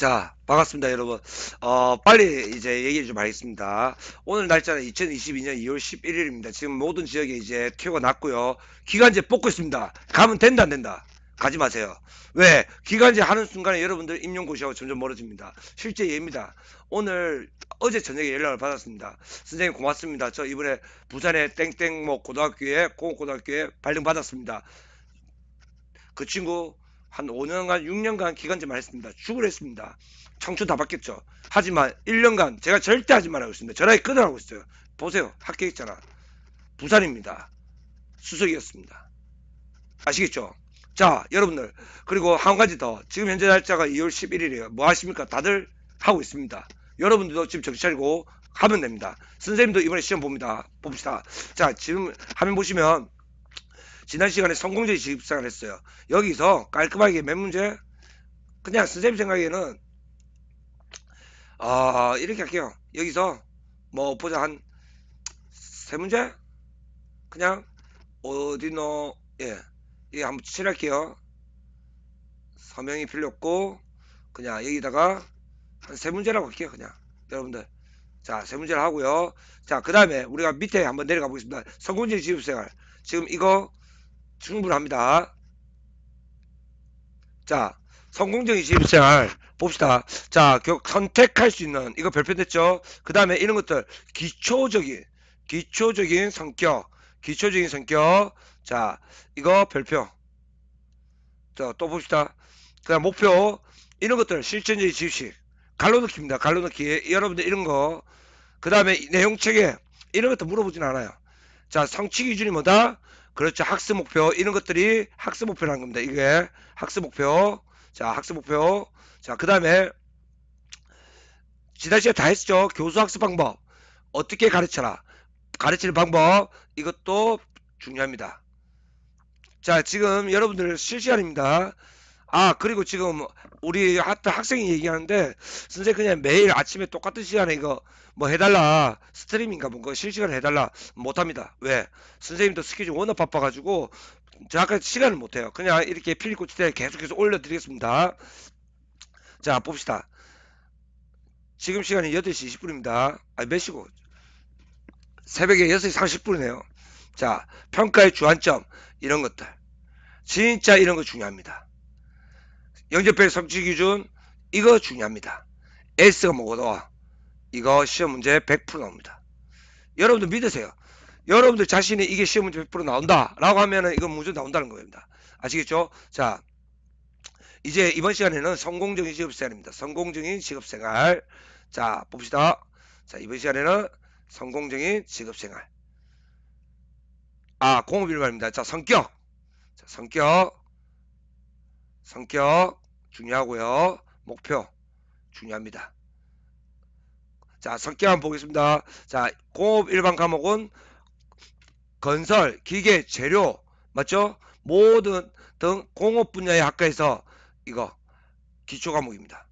자, 반갑습니다, 여러분. 어, 빨리 이제 얘기 해좀알겠습니다 오늘 날짜는 2022년 2월 11일입니다. 지금 모든 지역에 이제 큐가 났고요. 기간제 뽑고 있습니다. 가면 된다, 안 된다. 가지 마세요. 왜? 기간제 하는 순간에 여러분들 임용고시하고 점점 멀어집니다. 실제 예입니다. 오늘 어제 저녁에 연락을 받았습니다. 선생님 고맙습니다. 저 이번에 부산의 땡땡목 고등학교에 공고등학교에 발령 받았습니다. 그 친구 한 5년간 6년간 기간제만 했습니다. 죽을 했습니다. 청춘 다 바뀌었죠. 하지만 1년간 제가 절대 하지 말라고 했습니다. 전화기 끊으라고 했어요. 보세요. 학교 있잖아. 부산입니다. 수석이었습니다. 아시겠죠? 자 여러분들 그리고 한 가지 더 지금 현재 날짜가 2월 11일이에요. 뭐 하십니까? 다들 하고 있습니다. 여러분들도 지금 정신 차리고 가면 됩니다. 선생님도 이번에 시험 봅니다. 봅시다. 자 지금 화면 보시면 지난 시간에 성공적인 직입상을 했어요. 여기서 깔끔하게 몇 문제? 그냥 선생님 생각에는 아 이렇게 할게요. 여기서 뭐 보자 한 세 문제? 그냥 어디노 예 이게 한번 칠할게요. 서명이 필요 없고 그냥 여기다가 한 세 문제라고 할게요 그냥 여러분들 자 세 문제를 하고요 자그 다음에 우리가 밑에 한번 내려가 보겠습니다 성공적인 지급생활 지금 이거 충분합니다. 자, 성공적인 신생활 그렇죠. 봅시다. 자, 결국 선택할 수 있는 이거 별표됐죠그 다음에 이런 것들 기초적인 기초적인 성격 기초적인 성격 자 이거 별표 자또 봅시다 그 다음 목표 이런 것들 실천적인 지식 갈로넣기입니다 갈로넣기 여러분들 이런 거그 다음에 내용 체계 이런 것도 물어보진 않아요 자, 성취 기준이 뭐다? 그렇죠. 학습 목표. 이런 것들이 학습 목표라는 겁니다. 이게 학습 목표. 자, 학습 목표. 자, 그 다음에 지난 시간다 했죠. 교수 학습 방법. 어떻게 가르쳐라. 가르치는 방법. 이것도 중요합니다. 자, 지금 여러분들 실시간입니다. 아, 그리고 지금 우리 학생이 얘기하는데, 선생님 그냥 매일 아침에 똑같은 시간에 이거 뭐 해달라. 스트리밍인가 뭔가 실시간 해달라. 못합니다. 왜? 선생님도 스케줄 워낙 바빠가지고, 정확하게 시간을 못해요. 그냥 이렇게 필리코치대 계속해서 올려드리겠습니다. 자, 봅시다. 지금 시간이 8시 20분입니다. 아, 몇 시고? 새벽에 6시 30분이네요. 자, 평가의 주안점, 이런 것들. 진짜 이런 거 중요합니다. 영접별 성취 기준 이거 중요합니다. S가 먹어도 이거 시험 문제 100% 나옵니다. 여러분들 믿으세요. 여러분들 자신이 이게 시험 문제 100% 나온다 라고 하면은 이건 무조건 나온다는 겁니다. 아시겠죠? 자 이제 이번 시간에는 성공적인 직업생활입니다. 성공적인 직업생활 자 봅시다. 자 이번 시간에는 성공적인 직업생활 아 공업일반입니다. 자 성격 자, 성격 성격 중요하고요. 목표 중요합니다. 자, 석계 한번 보겠습니다. 자, 공업 일반 과목은 건설, 기계, 재료, 맞죠? 모든 등 공업 분야의 학과에서 이거 기초 과목입니다.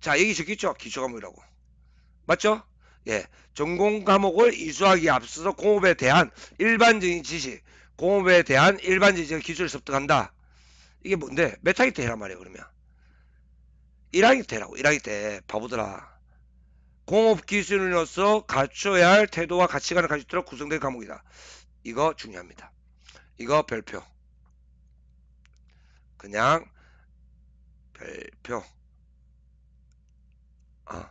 자, 여기 적혀있죠? 기초 과목이라고. 맞죠? 예. 전공 과목을 이수하기에 앞서서 공업에 대한 일반적인 지식, 공업에 대한 일반적인 기술을 습득한다. 이게 뭔데? 뭐, 메타기 때 해란 말이야 그러면 1학기 때라고 1학기 때 바보들아 공업 기술으로서 갖춰야 할 태도와 가치관을 가지도록 구성된 과목이다 이거 중요합니다 이거 별표 그냥 별표 아,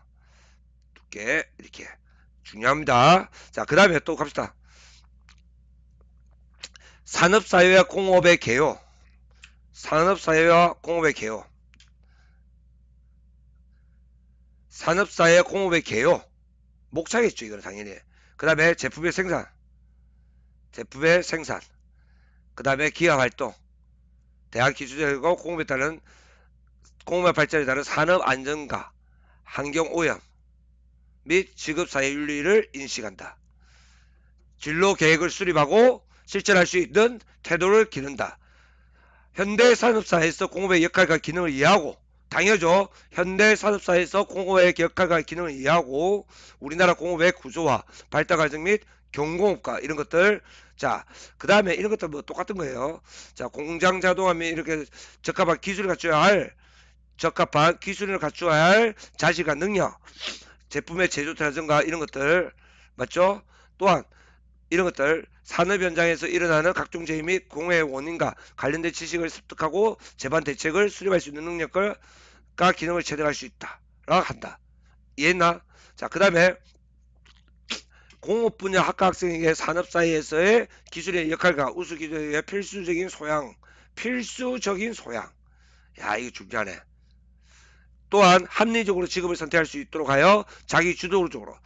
두께 이렇게 중요합니다 자그 다음에 또 갑시다 산업사회와 공업의 개요 산업사회와 공업의 개요. 산업사회 공업의 개요. 목차겠죠 이거는 당연히. 그 다음에 제품의 생산. 제품의 생산. 그 다음에 기업활동. 대학 기술자과 들 공업에 따른 공업의 발전에 따른 산업 안전과 환경 오염 및 직업 사회 윤리를 인식한다. 진로 계획을 수립하고 실천할 수 있는 태도를 기른다. 현대 산업사에서 공업의 역할과 기능을 이해하고 당연하죠. 현대 산업사에서 공업의 역할과 기능을 이해하고 우리나라 공업의 구조와 발달 과정 및 경공업과 이런 것들 자, 그 다음에 이런 것들 뭐 똑같은 거예요. 자, 공장 자동화면 이렇게 적합한 기술을 갖춰야 할 적합한 기술을 갖춰야 할 자질과 능력, 제품의 제조 자전과 이런 것들 맞죠? 또한 이런 것들 산업 현장에서 일어나는 각종 재해 및공해 원인과 관련된 지식을 습득하고 재반 대책을 수립할 수 있는 능력과 기능을 제대로 할수 있다 라고 한다 이나 자그 다음에 공업 분야 학과 학생에게 산업 사이에서의 기술의 역할과 우수 기술의 필수적인 소양 필수적인 소양 야 이거 중요하네 또한 합리적으로 직업을 선택할 수 있도록 하여 자기 주도적으로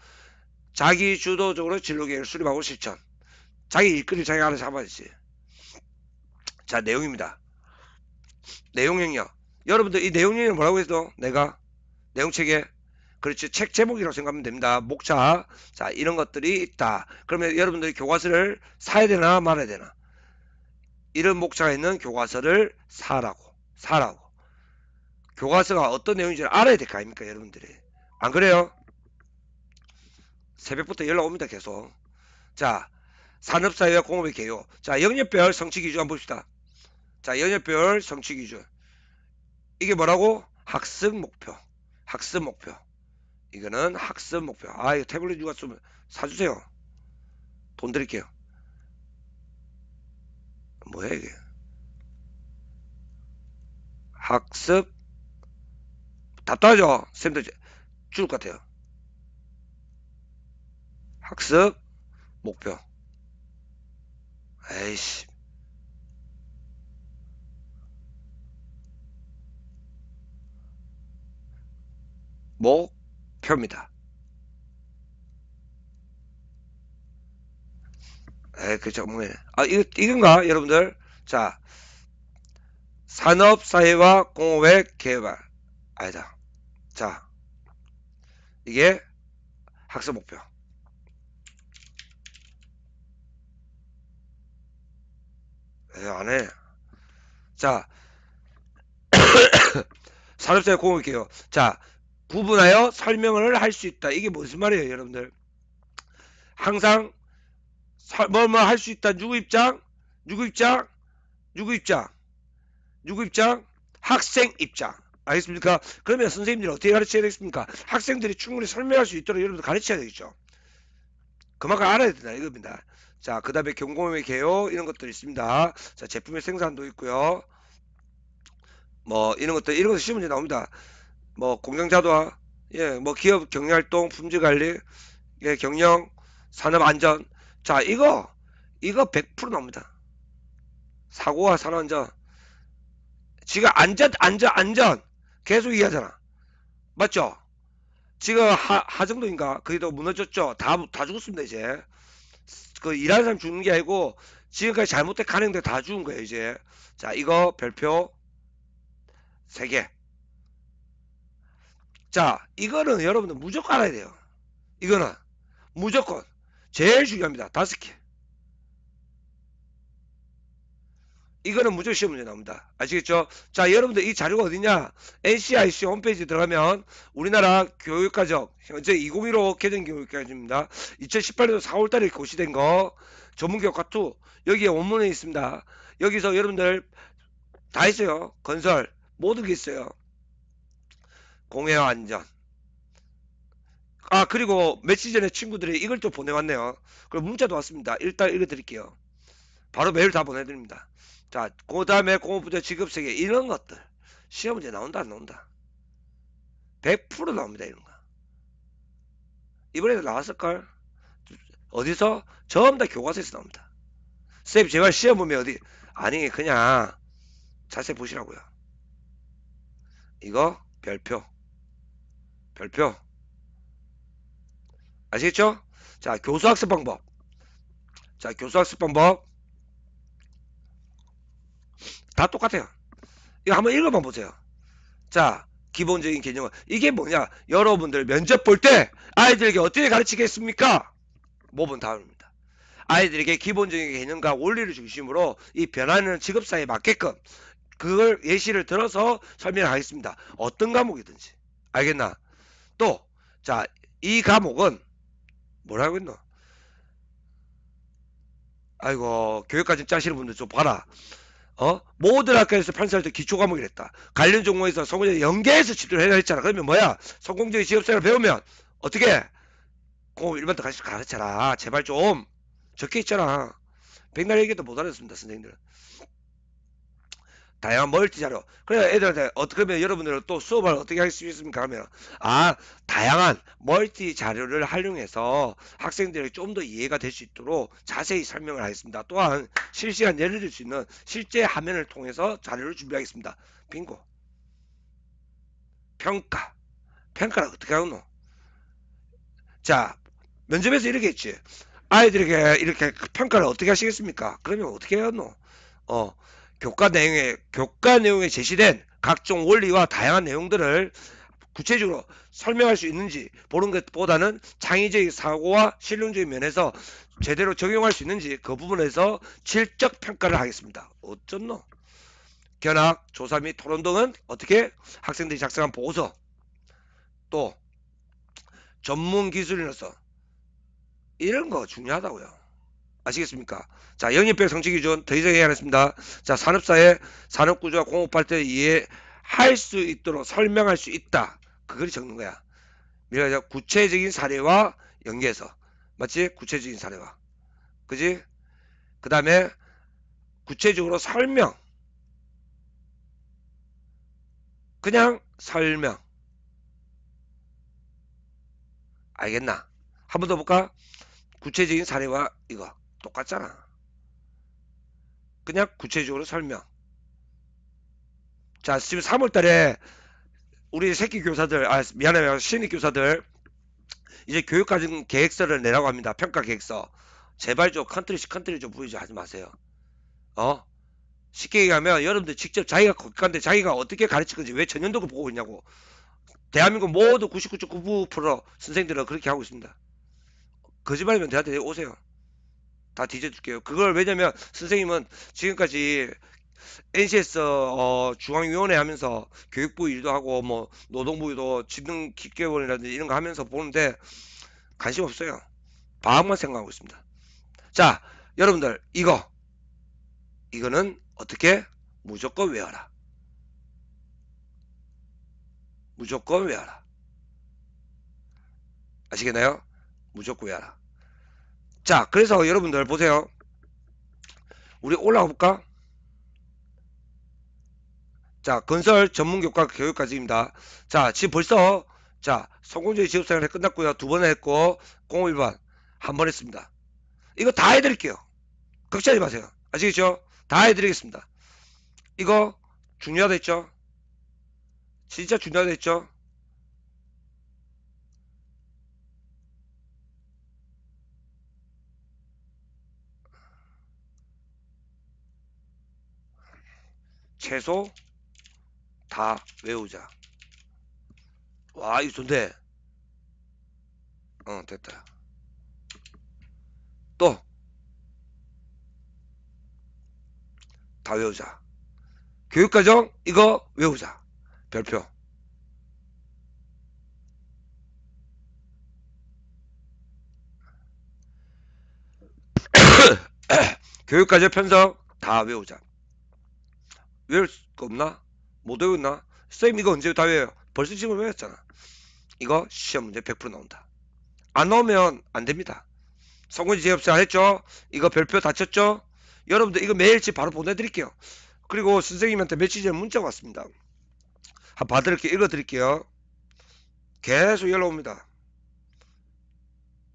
자기 주도적으로 진로계획을 수립하고 실천. 자기 일거리 자기가 하나씩 한마디씩. 자, 내용입니다. 내용 영역. 여러분들 이 내용 영역 뭐라고 해도 내가 내용책에 그렇지 책 제목이라고 생각하면 됩니다. 목차 자 이런 것들이 있다. 그러면 여러분들이 교과서를 사야 되나 말아야 되나 이런 목차가 있는 교과서를 사라고 사라고 교과서가 어떤 내용인지 알아야 될 거 아닙니까 여러분들이 안 그래요? 새벽부터 연락 옵니다 계속 자 산업사회와 공업의 개요 자 영역별 성취 기준 한번 봅시다 자 영역별 성취 기준 이게 뭐라고 학습 목표 학습 목표 이거는 학습 목표 아 이거 태블릿 누가 좀 사주세요 돈 드릴게요 뭐야 이게 학습 답답하죠 쌤들 줄것 같아요 학습 목표 에이씨 목표입니다. 에, 이 그죠, 뭐, 아, 이, 이건가, 여러분들? 자, 산업사회와 공업의 개발. 아니다. 자, 이게 학습 목표. 예, 안 해. 자, 산업사회 공학이요 자, 구분하여 설명을 할 수 있다. 이게 무슨 말이에요, 여러분들? 항상 뭐 뭐 할 수 있다. 누구 입장? 누구 입장? 누구 입장? 누구 입장? 학생 입장. 알겠습니까? 그러면 선생님들이 어떻게 가르쳐야 되겠습니까? 학생들이 충분히 설명할 수 있도록 여러분들 가르쳐야 되겠죠. 그만큼 알아야 된다 이겁니다. 자, 그 다음에 경공의 개요 이런 것들 있습니다. 자, 제품의 생산도 있고요. 뭐 이런 것들 이런 것들 시험 문제 나옵니다. 뭐 공장 자도화, 예, 뭐 기업 경영 활동, 품질 관리, 예, 경영, 산업 안전. 자, 이거 이거 100% 나옵니다. 사고와 산업 안전. 지금 안전 안전 안전 계속 이해하잖아. 맞죠? 지금 하, 하정도인가? 그게 더 무너졌죠? 다, 다 죽었습니다, 이제. 그 일하는 사람 죽는 게 아니고 지금까지 잘못된 가능대 다 주는 거예요 이제 자 이거 별표 3개 자 이거는 여러분들 무조건 알아야 돼요 이거는 무조건 제일 중요합니다 다섯 개 이거는 무조건 시험 문제 나옵니다. 아시겠죠? 자, 여러분들 이 자료가 어디냐? NCIC 홈페이지 들어가면 우리나라 교육과정, 현재 2015 개정 교육과정입니다. 2018년 4월달에 고시된 거, 전문교과 2, 여기에 원문에 있습니다. 여기서 여러분들 다 있어요. 건설, 모든 게 있어요. 공해와 안전. 아, 그리고 며칠 전에 친구들이 이걸 또 보내왔네요. 그리고 문자도 왔습니다. 일단 읽어드릴게요. 바로 메일 다 보내드립니다. 자, 그 다음에 공업부대 직업세계 이런 것들 시험 문제 나온다 안 나온다 100% 나옵니다 이런 거 이번에도 나왔을걸 어디서 전부 다 교과서에서 나옵니다 쌤 제발 시험 보면 어디 아니 그냥 자세히 보시라고요 이거 별표 별표 아시겠죠? 자 교수학습 방법 자 교수학습 방법 다 똑같아요. 이거 한번 읽어만 보세요. 자, 기본적인 개념은 이게 뭐냐? 여러분들 면접 볼 때 아이들에게 어떻게 가르치겠습니까? 모범 다음입니다. 아이들에게 기본적인 개념과 원리를 중심으로 이 변화하는 직업사에 맞게끔 그걸 예시를 들어서 설명하겠습니다. 어떤 과목이든지 알겠나? 또 자, 이 과목은 뭐라고 했노? 아이고 교육과정 짜시는 분들 좀 봐라. 어? 모든 학교에서 판사할때 기초 과목이 랬다 관련 종목에서 성공적 연계해서 집중을 해야 했잖아. 그러면 뭐야? 성공적인 직업생활 배우면 어떻게? 고 일반도 같이 가르쳐라. 제발 좀 적혀 있잖아. 백날 얘기도 못 알아듣습니다, 선생님들 다양한 멀티 자료. 그래야 애들한테 어떻게 하면 여러분들은 또 수업을 어떻게 할 수 있습니까? 하면 아 다양한 멀티 자료를 활용해서 학생들에게 좀더 이해가 될 수 있도록 자세히 설명을 하겠습니다. 또한 실시간 예를 들 수 있는 실제 화면을 통해서 자료를 준비하겠습니다. 빙고 평가 평가를 어떻게 하노? 자 면접에서 이렇게 했지 아이들에게 이렇게 평가를 어떻게 하시겠습니까? 그러면 어떻게 하노? 어 교과 내용에 교과 내용에 제시된 각종 원리와 다양한 내용들을 구체적으로 설명할 수 있는지 보는 것보다는 창의적인 사고와 실용적인 면에서 제대로 적용할 수 있는지 그 부분에서 질적 평가를 하겠습니다. 어쩐노? 견학, 조사 및 토론 등은 어떻게 학생들이 작성한 보고서 또 전문 기술인으로서 이런 거 중요하다고요. 아시겠습니까? 자, 영입백 성취 기준 더 이상 얘기 안 했습니다. 자, 산업사회 산업구조와 공업할 때 이해할 수 있도록 설명할 수 있다. 그걸 적는 거야. 미래가 구체적인 사례와 연계해서. 맞지? 구체적인 사례와. 그지? 그 다음에 구체적으로 설명. 그냥 설명. 알겠나? 한 번 더 볼까? 구체적인 사례와 이거. 똑같잖아. 그냥 구체적으로 설명. 자, 지금 3월달에 우리 새끼 교사들, 아, 미안해요. 신입 교사들, 이제 교육과정 계획서를 내라고 합니다. 평가 계획서. 제발 좀 컨트리시 컨트리 좀 부르지 하지 마세요. 어? 쉽게 얘기하면 여러분들 직접 자기가 거기 간데 자기가 어떻게 가르칠 건지 왜 전년도를 보고 있냐고. 대한민국 모두 99.99% 선생들은 님 그렇게 하고 있습니다. 거짓말이면 대한테 오세요. 다 뒤져줄게요. 그걸 왜냐면 선생님은 지금까지 NCS 어, 중앙위원회 하면서 교육부 일도 하고 뭐 노동부 일도 지능 기계원이라든지 이런 거 하면서 보는데 관심 없어요. 방학만 생각하고 있습니다. 자 여러분들 이거 이거는 어떻게 무조건 외워라. 무조건 외워라. 아시겠나요? 무조건 외워라. 자 그래서 여러분들 보세요 우리 올라가 볼까 자 건설 전문교과 교육과정입니다 자 지금 벌써 자 성공적인 지업생활이 끝났고요 두 번 했고 공업1반한 번 했습니다 이거 다 해드릴게요 걱정하지 마세요 아시겠죠 다 해드리겠습니다 이거 중요하다 했죠 진짜 중요하다 했죠 채소다 외우자 와 이거 좋은데 어 됐다 또 다 외우자 교육과정 이거 외우자 별표 교육과정 편성 다 외우자 외울 거 없나? 못 외웠나? 쌤 이거 언제 다 외워요? 벌써 지금 외웠잖아. 이거 시험 문제 100% 나온다. 안 나오면 안 됩니다. 성공지 재협사 했죠? 이거 별표 다 쳤죠? 여러분들 이거 매일치 바로 보내드릴게요. 그리고 선생님한테 며칠 전에 문자 왔습니다. 한 받을게 읽어드릴게요. 계속 연락 옵니다.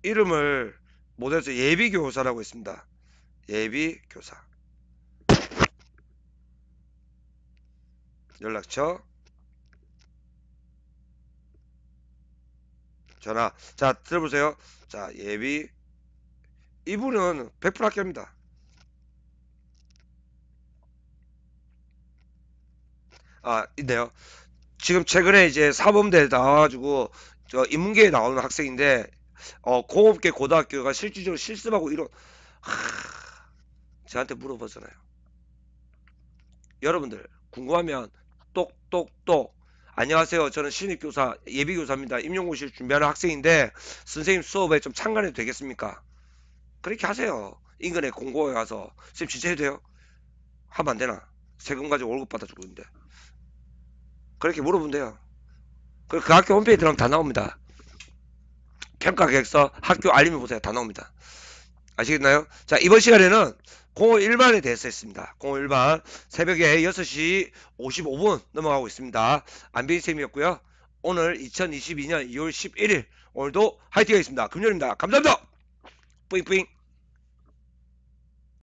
이름을 못해서 예비교사라고 했습니다. 예비교사. 연락처 전화 자 들어보세요 자 예비 이분은 100% 합격입니다 아 있네요 지금 최근에 이제 사범대 나와가지고 저 인문계에 나오는 학생인데 어 공업계 고등학교가 실질적으로 실습하고 이런 하... 저한테 물어보잖아요 여러분들 궁금하면 똑똑똑 안녕하세요. 저는 신입교사 예비교사입니다. 임용고시를 준비하는 학생인데 선생님 수업에 좀 참관해도 되겠습니까? 그렇게 하세요. 인근에 공고에 가서 선생님 진짜 해도 돼요? 하면 안 되나? 세금 가지고 월급 받아주고 있는데 그렇게 물어본대요그 학교 홈페이지 들어가면 다 나옵니다. 평가 계획서 학교 알림을 보세요. 다 나옵니다. 아시겠나요? 자 이번 시간에는 0 1반에 대했습니다. 해서 01반 새벽에 6시 55분 넘어가고 있습니다. 안빈쌤이었고요. 오늘 2022년 2월 11일 오늘도 화이팅 하겠습니다. 금요일입니다. 감사합니다. 뿌잉뿌잉